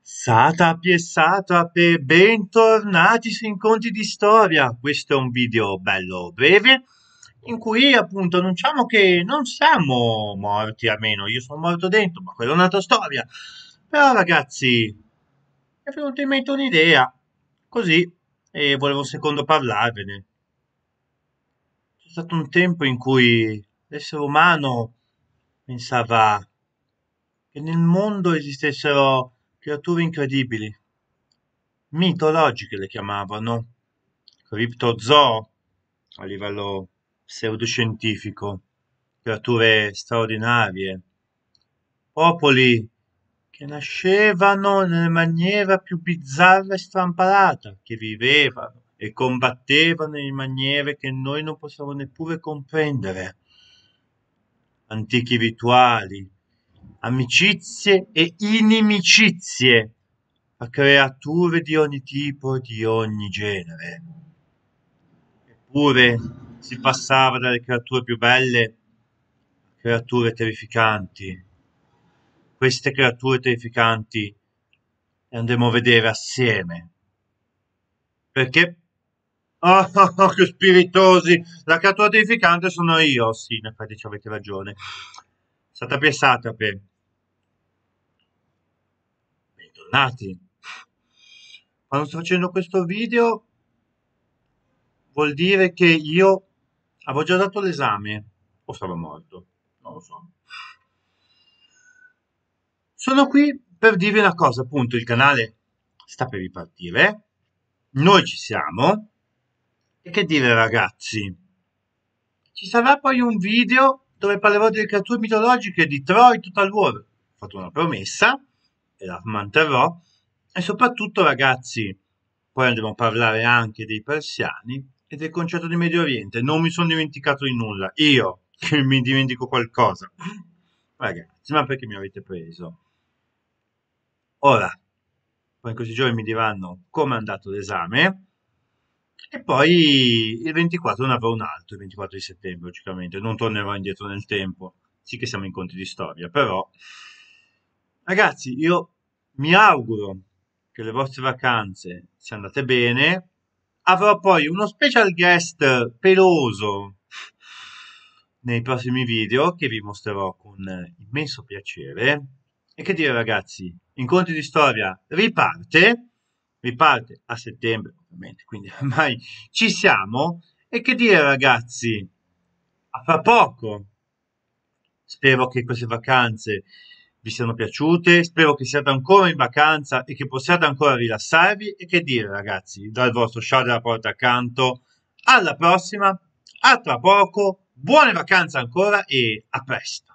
Satapi e Satape, bentornati su Incontri di Storia. Questo è un video bello breve in cui appunto annunciamo che non siamo morti, almeno io sono morto dentro, ma quella è un'altra storia. Però ragazzi, mi è venuta in mente un'idea, così e volevo un secondo parlarvene. C'è stato un tempo in cui l'essere umano pensava che nel mondo esistessero creature incredibili, mitologiche le chiamavano, criptozoo a livello pseudoscientifico, creature straordinarie, popoli che nascevano nella maniera più bizzarra e stramparata, che vivevano e combattevano in maniere che noi non possiamo neppure comprendere. Antichi rituali, amicizie e inimicizie a creature di ogni tipo e di ogni genere. Eppure si passava dalle creature più belle a creature terrificanti, queste creature terrificanti e andremo a vedere assieme. Perché? Oh, oh, oh che spiritosi! La creatura terrificante sono io. Sì, in effetti ci avete ragione. È stata pensata per... Bentornati. Quando sto facendo questo video vuol dire che io avevo già dato l'esame o stavo morto? Non lo so. Sono qui per dirvi una cosa, appunto, il canale sta per ripartire, noi ci siamo, e che dire ragazzi, ci sarà poi un video dove parlerò delle creature mitologiche di Troy Total War, ho fatto una promessa, e la manterrò, e soprattutto ragazzi, poi andremo a parlare anche dei persiani e del concetto di Medio Oriente, non mi sono dimenticato di nulla, io che mi dimentico qualcosa, ragazzi, ma perché mi avete preso? Ora, poi in questi giorni mi diranno come è andato l'esame e poi il 24 ne avrò un altro, il 24 di settembre logicamente, non tornerò indietro nel tempo, sì che siamo in conti di storia, però ragazzi io mi auguro che le vostre vacanze siano andate bene, avrò poi uno special guest peloso nei prossimi video che vi mostrerò con immenso piacere e che dire ragazzi, incontri di storia riparte, riparte a settembre ovviamente, quindi ormai ci siamo. E che dire ragazzi, a fra poco. Spero che queste vacanze vi siano piaciute, spero che siate ancora in vacanza e che possiate ancora rilassarvi e che dire ragazzi, dal vostro Shadow della porta accanto, alla prossima, a tra poco, buone vacanze ancora e a presto.